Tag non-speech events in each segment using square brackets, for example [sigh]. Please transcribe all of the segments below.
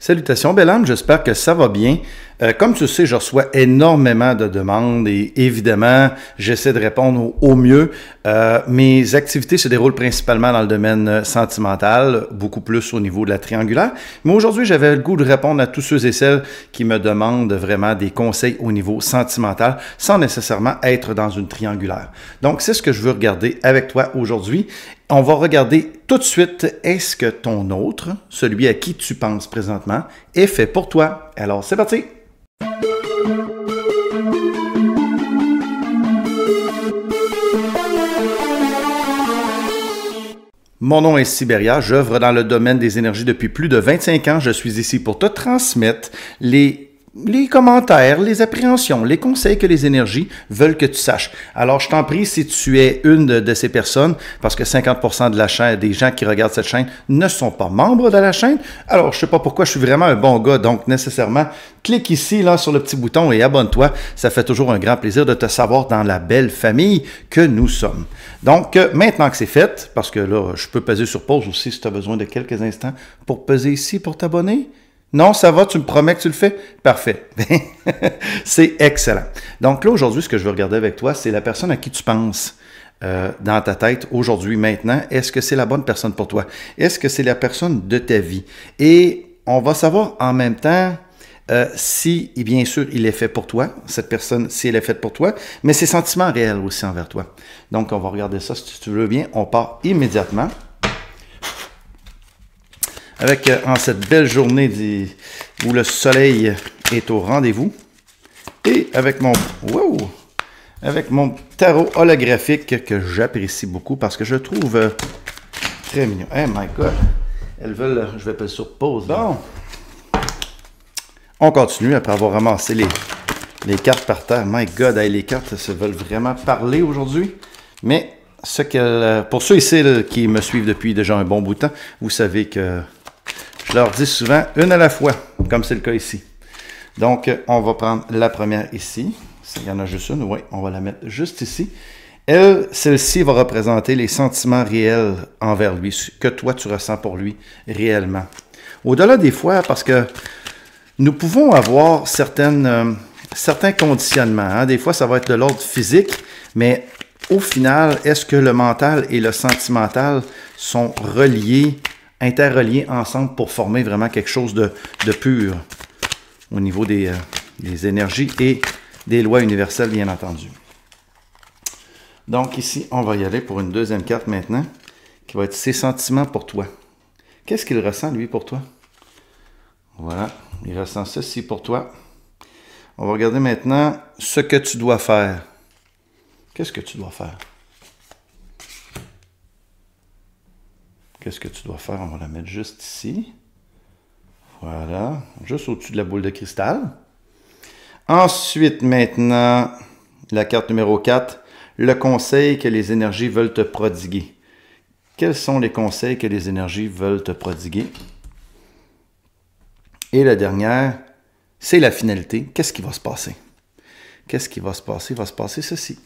Salutations, belle âme, j'espère que ça va bien. Euh, comme tu sais, je reçois énormément de demandes et évidemment, j'essaie de répondre au, mieux. Euh, mes activités se déroulent principalement dans le domaine euh, sentimental, beaucoup plus au niveau de la triangulaire. Mais aujourd'hui, j'avais le goût de répondre à tous ceux et celles qui me demandent vraiment des conseils au niveau sentimental sans nécessairement être dans une triangulaire. Donc, c'est ce que je veux regarder avec toi aujourd'hui on va regarder tout de suite est-ce que ton autre, celui à qui tu penses présentement, est fait pour toi. Alors c'est parti. Mon nom est Sibéria, j'œuvre dans le domaine des énergies depuis plus de 25 ans. Je suis ici pour te transmettre les les commentaires, les appréhensions, les conseils que les énergies veulent que tu saches. Alors, je t'en prie, si tu es une de, ces personnes, parce que 50% de la chaîne, des gens qui regardent cette chaîne ne sont pas membres de la chaîne, alors je sais pas pourquoi je suis vraiment un bon gars, donc nécessairement, clique ici, là, sur le petit bouton et abonne-toi. Ça fait toujours un grand plaisir de te savoir dans la belle famille que nous sommes. Donc, euh, maintenant que c'est fait, parce que là, je peux peser sur pause aussi si tu as besoin de quelques instants pour peser ici pour t'abonner. Non, ça va, tu me promets que tu le fais? Parfait. [laughs] c'est excellent. Donc là, aujourd'hui, ce que je veux regarder avec toi, c'est la personne à qui tu penses. Euh, dans ta tête aujourd'hui, maintenant, est-ce que c'est la bonne personne pour toi? Est-ce que c'est la personne de ta vie? Et on va savoir en même temps euh, si, bien sûr, il est fait pour toi, cette personne, si elle est faite pour toi, mais ses sentiments réels aussi envers toi. Donc, on va regarder ça si tu veux bien. On part immédiatement avec euh, en cette belle journée où le soleil est au rendez-vous. Et avec mon, avec mon tarot holographique que j'apprécie beaucoup parce que je trouve euh, très mignon. eh my God! Elles veulent, je vais pas sur pause. Bon! On continue après avoir ramassé les, les cartes par terre. My God, les cartes se veulent vraiment parler aujourd'hui. Mais ce pour ceux ici qui me suivent depuis déjà un bon bout de temps, vous savez que je leur dis souvent une à la fois, comme c'est le cas ici. Donc, euh, on va prendre la première ici. Il y en a juste une, oui, on va la mettre juste ici. Elle, celle-ci va représenter les sentiments réels envers lui, ce que toi tu ressens pour lui réellement. Au-delà des fois, parce que nous pouvons avoir certaines, euh, certains conditionnements. Hein. Des fois, ça va être de l'ordre physique, mais au final, est-ce que le mental et le sentimental sont reliés interreliés ensemble pour former vraiment quelque chose de, pur au niveau des, euh, des, énergies et des lois universelles, bien entendu. Donc ici, on va y aller pour une deuxième carte maintenant, qui va être ses sentiments pour toi. Qu'est-ce qu'il ressent, lui, pour toi? Voilà, il ressent ceci pour toi. On va regarder maintenant ce que tu dois faire. Qu'est-ce que tu dois faire? Qu'est-ce que tu dois faire? On va la mettre juste ici. Voilà, juste au-dessus de la boule de cristal. Ensuite, maintenant, la carte numéro 4, le conseil que les énergies veulent te prodiguer. Quels sont les conseils que les énergies veulent te prodiguer? Et la dernière, c'est la finalité. Qu'est-ce qui va se passer? Qu'est-ce qui va se passer? Il va se passer ceci.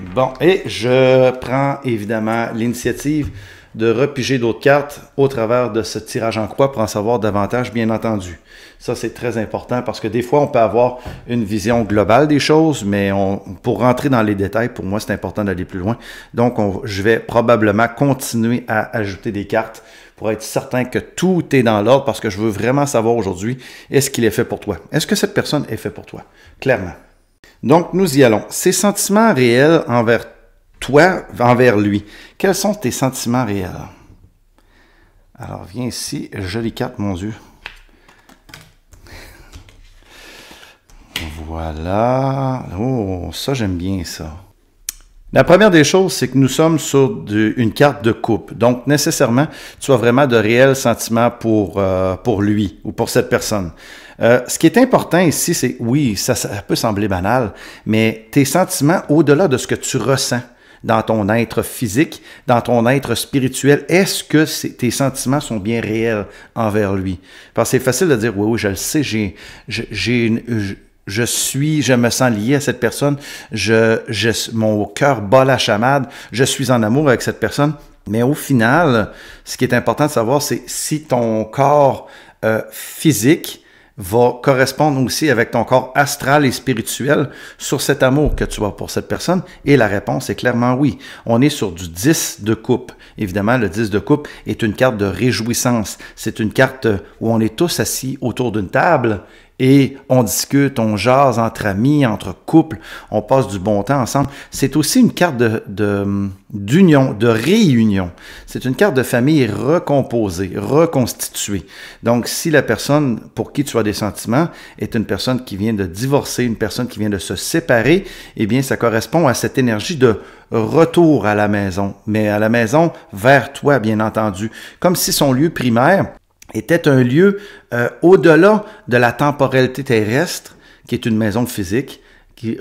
Bon, et je prends évidemment l'initiative de repiger d'autres cartes au travers de ce tirage en croix pour en savoir davantage, bien entendu. Ça, c'est très important parce que des fois, on peut avoir une vision globale des choses, mais on, pour rentrer dans les détails, pour moi, c'est important d'aller plus loin. Donc, je vais probablement continuer à ajouter des cartes pour être certain que tout est dans l'ordre parce que je veux vraiment savoir aujourd'hui, est-ce qu'il est fait pour toi? Est-ce que cette personne est fait pour toi? Clairement. Donc, nous y allons. Ses sentiments réels envers toi, envers lui. Quels sont tes sentiments réels? Alors, viens ici. Jolie carte, mon Dieu. Voilà. Oh, ça, j'aime bien ça. La première des choses, c'est que nous sommes sur une carte de coupe. Donc, nécessairement, tu as vraiment de réels sentiments pour, euh, pour lui ou pour cette personne. Euh, ce qui est important ici, c'est, oui, ça, peut sembler banal, mais tes sentiments au-delà de ce que tu ressens dans ton être physique, dans ton être spirituel, est-ce que tes sentiments sont bien réels envers lui? Parce que c'est facile de dire, oui, oui, je le sais, j'ai une je suis, je me sens lié à cette personne, je, mon cœur bat la chamade, je suis en amour avec cette personne. Mais au final, ce qui est important de savoir, c'est si ton corps euh, physique va correspondre aussi avec ton corps astral et spirituel sur cet amour que tu as pour cette personne? Et la réponse est clairement oui. On est sur du 10 de coupe. Évidemment, le 10 de coupe est une carte de réjouissance. C'est une carte où on est tous assis autour d'une table et on discute, on jase entre amis, entre couples, on passe du bon temps ensemble. C'est aussi une carte d'union, de, d'union, de réunion. C'est une carte de famille recomposée, reconstituée. Donc, si la personne pour qui tu as des sentiments est une personne qui vient de divorcer, une personne qui vient de se séparer, eh bien, ça correspond à cette énergie de retour à la maison, mais à la maison vers toi, bien entendu, comme si son lieu primaire était un lieu euh, au-delà de la temporalité terrestre, qui est une maison physique,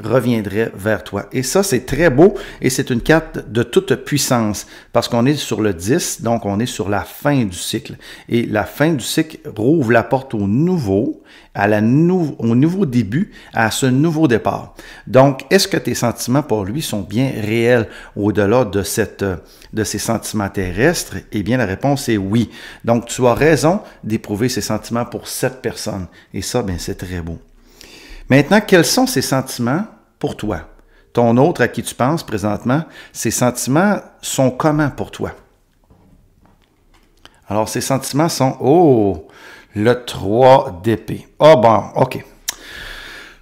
reviendrait vers toi. Et ça, c'est très beau et c'est une carte de toute puissance parce qu'on est sur le 10, donc on est sur la fin du cycle. Et la fin du cycle rouvre la porte au nouveau, à la au nouveau début, à ce nouveau départ. Donc, est-ce que tes sentiments pour lui sont bien réels au-delà de, cette, de ces sentiments terrestres? Eh bien, la réponse est oui. Donc, tu as raison d'éprouver ces sentiments pour cette personne. Et ça, bien, c'est très beau. Maintenant, quels sont ces sentiments pour toi? Ton autre à qui tu penses présentement, ces sentiments sont comment pour toi? Alors, ces sentiments sont, oh, le 3 d'épée. Ah oh, bon, ok.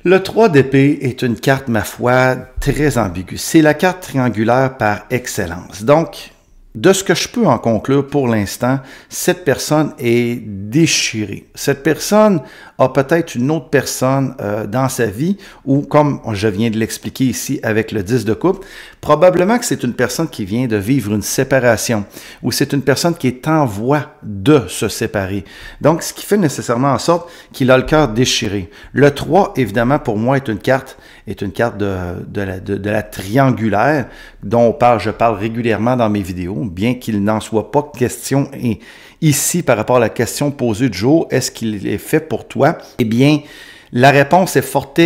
Le 3 d'épée est une carte, ma foi, très ambiguë. C'est la carte triangulaire par excellence. Donc, de ce que je peux en conclure pour l'instant, cette personne est déchirée. Cette personne a peut-être une autre personne euh, dans sa vie, ou comme je viens de l'expliquer ici avec le 10 de coupe, probablement que c'est une personne qui vient de vivre une séparation, ou c'est une personne qui est en voie de se séparer. Donc, ce qui fait nécessairement en sorte qu'il a le cœur déchiré. Le 3, évidemment, pour moi, est une carte est une carte de, la, triangulaire dont parle, je parle régulièrement dans mes vidéos, bien qu'il n'en soit pas question et ici par rapport à la question posée de jour, est-ce qu'il est fait pour toi? Eh bien, la réponse est forte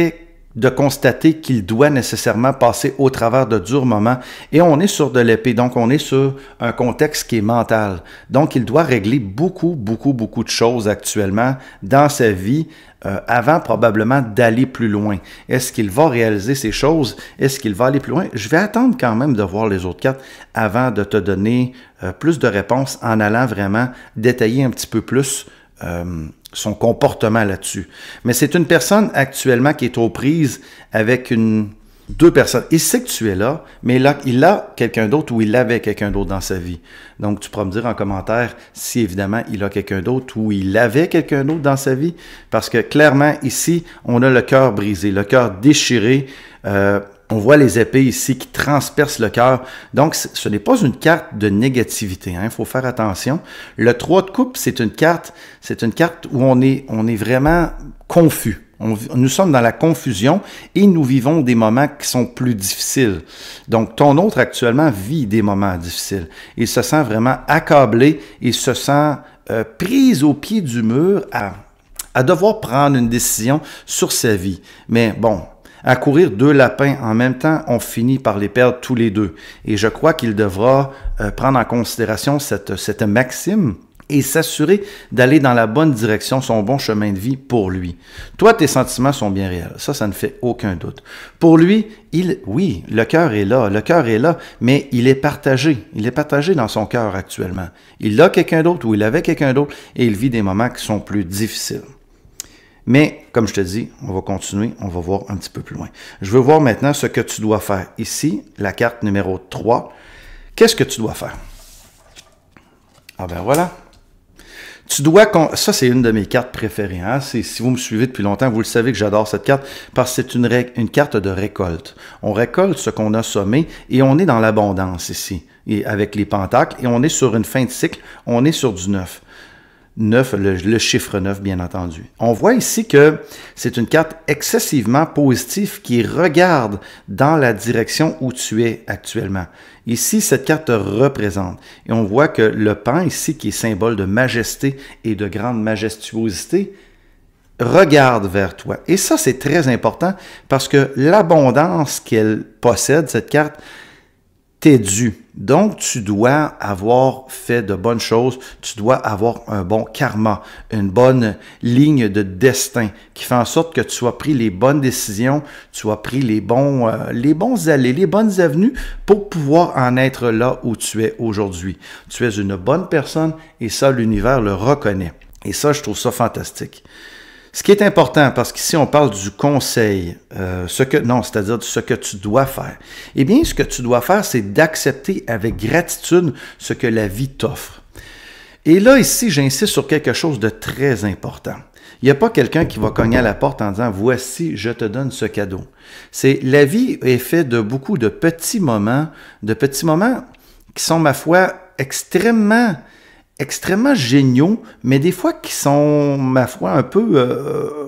de constater qu'il doit nécessairement passer au travers de durs moments. Et on est sur de l'épée, donc on est sur un contexte qui est mental. Donc il doit régler beaucoup, beaucoup, beaucoup de choses actuellement dans sa vie euh, avant probablement d'aller plus loin. Est-ce qu'il va réaliser ces choses? Est-ce qu'il va aller plus loin? Je vais attendre quand même de voir les autres cartes avant de te donner euh, plus de réponses en allant vraiment détailler un petit peu plus. Euh, son comportement là-dessus. Mais c'est une personne actuellement qui est aux prises avec une deux personnes. Il sait que tu es là, mais là, il a quelqu'un d'autre ou il avait quelqu'un d'autre dans sa vie. Donc, tu pourras me dire en commentaire si évidemment il a quelqu'un d'autre ou il avait quelqu'un d'autre dans sa vie, parce que clairement ici, on a le cœur brisé, le cœur déchiré. Euh, on voit les épées ici qui transpercent le cœur. Donc, ce n'est pas une carte de négativité. Il hein. faut faire attention. Le 3 de coupe, c'est une carte, c'est une carte où on est, on est vraiment confus. nous sommes dans la confusion et nous vivons des moments qui sont plus difficiles. Donc, ton autre actuellement vit des moments difficiles. Il se sent vraiment accablé. Il se sent euh, pris au pied du mur à, à devoir prendre une décision sur sa vie. Mais bon, à courir deux lapins en même temps, on finit par les perdre tous les deux. Et je crois qu'il devra euh, prendre en considération cette, cette maxime et s'assurer d'aller dans la bonne direction, son bon chemin de vie pour lui. Toi, tes sentiments sont bien réels. Ça, ça ne fait aucun doute. Pour lui, il, oui, le cœur est là, le cœur est là, mais il est partagé. Il est partagé dans son cœur actuellement. Il a quelqu'un d'autre ou il avait quelqu'un d'autre et il vit des moments qui sont plus difficiles. Mais comme je te dis, on va continuer, on va voir un petit peu plus loin. Je veux voir maintenant ce que tu dois faire. Ici, la carte numéro 3, qu'est-ce que tu dois faire? Ah ben voilà. Tu dois... Ça, c'est une de mes cartes préférées. Hein. Si vous me suivez depuis longtemps, vous le savez que j'adore cette carte parce que c'est une, une carte de récolte. On récolte ce qu'on a sommé et on est dans l'abondance ici, et avec les pentacles, et on est sur une fin de cycle, on est sur du neuf. 9, le, chiffre 9, bien entendu. On voit ici que c'est une carte excessivement positive qui regarde dans la direction où tu es actuellement. Ici, cette carte te représente. Et on voit que le pain ici, qui est symbole de majesté et de grande majestuosité, regarde vers toi. Et ça, c'est très important parce que l'abondance qu'elle possède, cette carte, donc, tu dois avoir fait de bonnes choses, tu dois avoir un bon karma, une bonne ligne de destin qui fait en sorte que tu as pris les bonnes décisions, tu as pris les bons, euh, les bons allées, les bonnes avenues pour pouvoir en être là où tu es aujourd'hui. Tu es une bonne personne et ça, l'univers le reconnaît. Et ça, je trouve ça fantastique. Ce qui est important, parce qu'ici on parle du conseil, euh, ce que non, c'est-à-dire de ce que tu dois faire. Eh bien, ce que tu dois faire, c'est d'accepter avec gratitude ce que la vie t'offre. Et là, ici, j'insiste sur quelque chose de très important. Il n'y a pas quelqu'un qui va cogner à la porte en disant Voici, je te donne ce cadeau. C'est la vie est faite de beaucoup de petits moments, de petits moments qui sont, ma foi, extrêmement extrêmement géniaux, mais des fois qui sont, ma foi, un peu... Euh,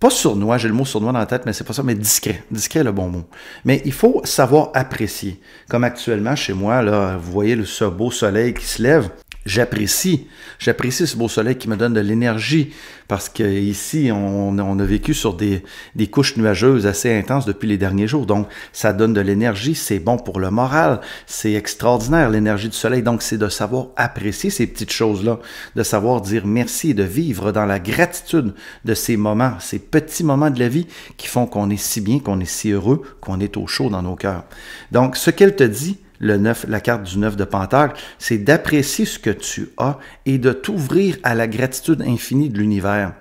pas sournois, j'ai le mot sournois dans la tête, mais c'est pas ça, mais discret. Discret, le bon mot. Mais il faut savoir apprécier. Comme actuellement, chez moi, là, vous voyez le, ce beau soleil qui se lève j'apprécie. J'apprécie ce beau soleil qui me donne de l'énergie parce que ici on, a vécu sur des, couches nuageuses assez intenses depuis les derniers jours. Donc ça donne de l'énergie, c'est bon pour le moral, c'est extraordinaire l'énergie du soleil. Donc c'est de savoir apprécier ces petites choses-là, de savoir dire merci, et de vivre dans la gratitude de ces moments, ces petits moments de la vie qui font qu'on est si bien, qu'on est si heureux, qu'on est au chaud dans nos cœurs. Donc ce qu'elle te dit, le la carte du 9 de Panthère, c'est d'apprécier ce que tu as et de t'ouvrir à la gratitude infinie de l'univers.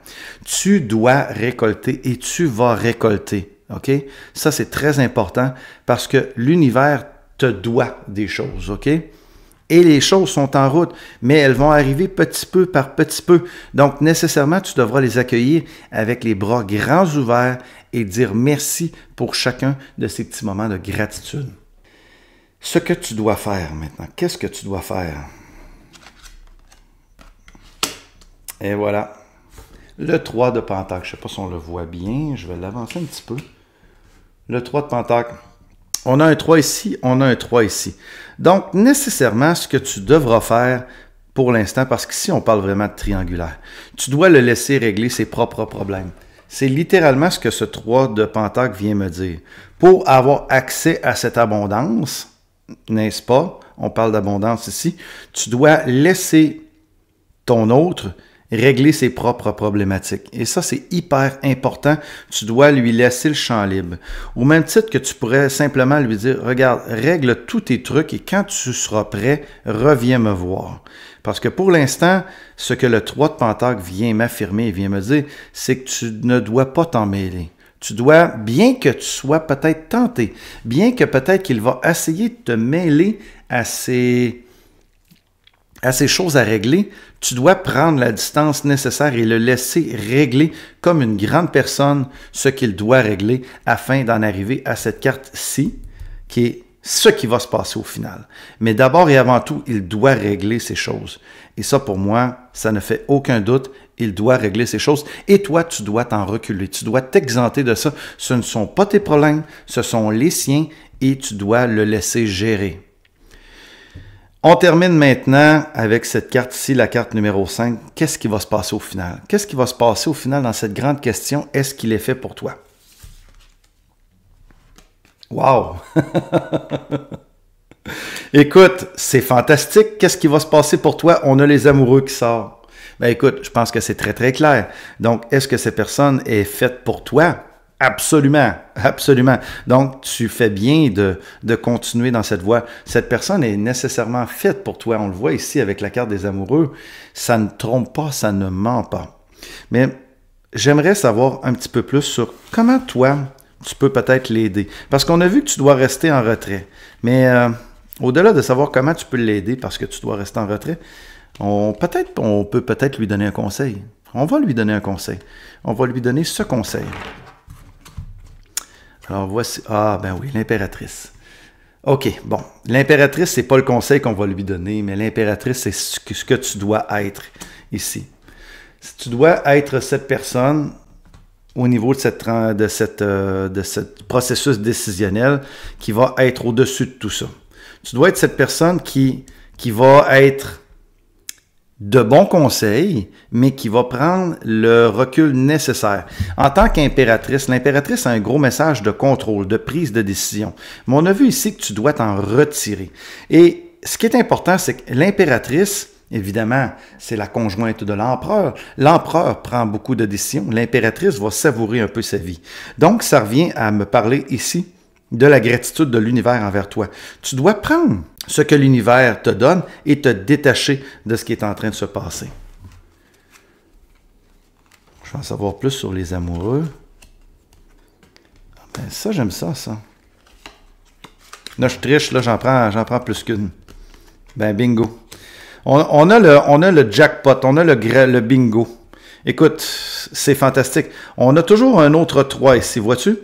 Tu dois récolter et tu vas récolter. OK? Ça, c'est très important parce que l'univers te doit des choses. OK? Et les choses sont en route, mais elles vont arriver petit peu par petit peu. Donc, nécessairement, tu devras les accueillir avec les bras grands ouverts et dire merci pour chacun de ces petits moments de gratitude. Ce que tu dois faire maintenant, qu'est-ce que tu dois faire? Et voilà. Le 3 de Pentacle. Je ne sais pas si on le voit bien. Je vais l'avancer un petit peu. Le 3 de Pentacle. On a un 3 ici, on a un 3 ici. Donc, nécessairement, ce que tu devras faire pour l'instant, parce qu'ici, on parle vraiment de triangulaire, tu dois le laisser régler ses propres problèmes. C'est littéralement ce que ce 3 de Pentacle vient me dire. Pour avoir accès à cette abondance, n'est-ce pas? On parle d'abondance ici. Tu dois laisser ton autre régler ses propres problématiques. Et ça, c'est hyper important. Tu dois lui laisser le champ libre. Au même titre que tu pourrais simplement lui dire, regarde, règle tous tes trucs et quand tu seras prêt, reviens me voir. Parce que pour l'instant, ce que le 3 de Pentacle vient m'affirmer et vient me dire, c'est que tu ne dois pas t'en mêler. Tu dois, bien que tu sois peut-être tenté, bien que peut-être qu'il va essayer de te mêler à ces, choses à régler, tu dois prendre la distance nécessaire et le laisser régler comme une grande personne ce qu'il doit régler afin d'en arriver à cette carte-ci, qui est ce qui va se passer au final. Mais d'abord et avant tout, il doit régler ces choses. Et ça, pour moi, ça ne fait aucun doute il doit régler ces choses. Et toi, tu dois t'en reculer. Tu dois t'exenter de ça. Ce ne sont pas tes problèmes, ce sont les siens et tu dois le laisser gérer. On termine maintenant avec cette carte ci la carte numéro 5. Qu'est-ce qui va se passer au final? Qu'est-ce qui va se passer au final dans cette grande question? Est-ce qu'il est fait pour toi? Wow! [laughs] Écoute, c'est fantastique. Qu'est-ce qui va se passer pour toi? On a les amoureux qui sortent. Ben écoute, je pense que c'est très très clair. Donc, est-ce que cette personne est faite pour toi? Absolument, absolument. Donc, tu fais bien de, de continuer dans cette voie. Cette personne est nécessairement faite pour toi. On le voit ici avec la carte des amoureux. Ça ne trompe pas, ça ne ment pas. Mais j'aimerais savoir un petit peu plus sur comment toi, tu peux peut-être l'aider. Parce qu'on a vu que tu dois rester en retrait. Mais euh, au-delà de savoir comment tu peux l'aider parce que tu dois rester en retrait, on, peut-être, on peut être peut peut être lui donner un conseil. On va lui donner un conseil. On va lui donner ce conseil. Alors voici. Ah, ben oui, l'impératrice. OK, bon. L'impératrice, c'est pas le conseil qu'on va lui donner, mais l'impératrice, c'est ce que tu dois être ici. tu dois être cette personne au niveau de, cette, de, cette, euh, de ce processus décisionnel qui va être au-dessus de tout ça. Tu dois être cette personne qui, qui va être de bons conseils, mais qui va prendre le recul nécessaire. En tant qu'impératrice, l'impératrice a un gros message de contrôle, de prise de décision. Mais on a vu ici que tu dois t'en retirer. Et ce qui est important, c'est que l'impératrice, Évidemment, c'est la conjointe de l'empereur. L'empereur prend beaucoup de décisions. L'impératrice va savourer un peu sa vie. Donc, ça revient à me parler ici de la gratitude de l'univers envers toi. Tu dois prendre ce que l'univers te donne et te détacher de ce qui est en train de se passer. Je vais en savoir plus sur les amoureux. Ah, ben, ça, j'aime ça, ça. Là, je triche, là, j'en prends, prends plus qu'une. Ben, bingo. On, a le, on a le jackpot, on a le, le bingo. Écoute, c'est fantastique. On a toujours un autre 3 ici, vois-tu?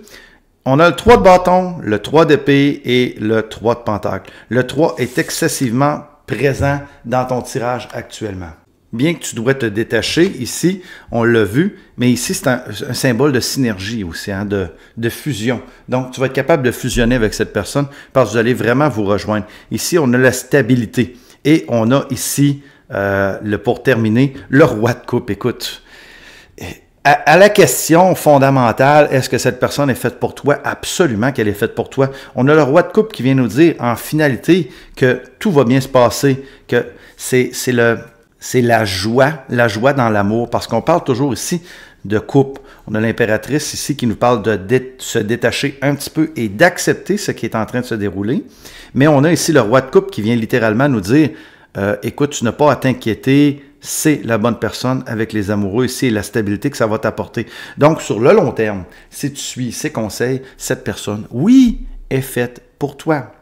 On a le 3 de bâton, le 3 d'épée et le 3 de pentacle. Le 3 est excessivement présent dans ton tirage actuellement. Bien que tu dois te détacher ici, on l'a vu, mais ici c'est un, symbole de synergie aussi, hein, de, de, fusion. Donc tu vas être capable de fusionner avec cette personne parce que vous allez vraiment vous rejoindre. Ici on a la stabilité et on a ici, euh, le, pour terminer, le roi de coupe. Écoute, à, la question fondamentale, est-ce que cette personne est faite pour toi? Absolument qu'elle est faite pour toi. On a le roi de coupe qui vient nous dire en finalité que tout va bien se passer, que c'est le c'est la joie, la joie dans l'amour, parce qu'on parle toujours ici de coupe. On a l'impératrice ici qui nous parle de se détacher un petit peu et d'accepter ce qui est en train de se dérouler. Mais on a ici le roi de coupe qui vient littéralement nous dire, euh, écoute, tu n'as pas à t'inquiéter c'est la bonne personne avec les amoureux et c'est la stabilité que ça va t'apporter. Donc, sur le long terme, si tu suis ces conseils, cette personne, oui, est faite pour toi.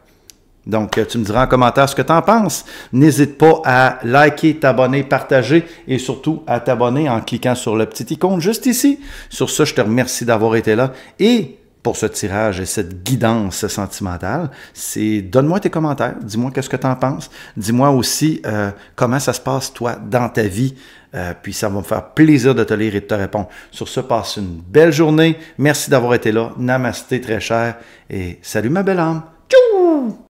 Donc, tu me diras en commentaire ce que tu en penses. N'hésite pas à liker, t'abonner, partager et surtout à t'abonner en cliquant sur le petit icône juste ici. Sur ce, je te remercie d'avoir été là et pour ce tirage et cette guidance sentimentale, c'est donne-moi tes commentaires, dis-moi qu'est-ce que tu en penses, dis-moi aussi euh, comment ça se passe toi dans ta vie, euh, puis ça va me faire plaisir de te lire et de te répondre. Sur ce, passe une belle journée, merci d'avoir été là, namasté très cher, et salut ma belle âme, Tchou!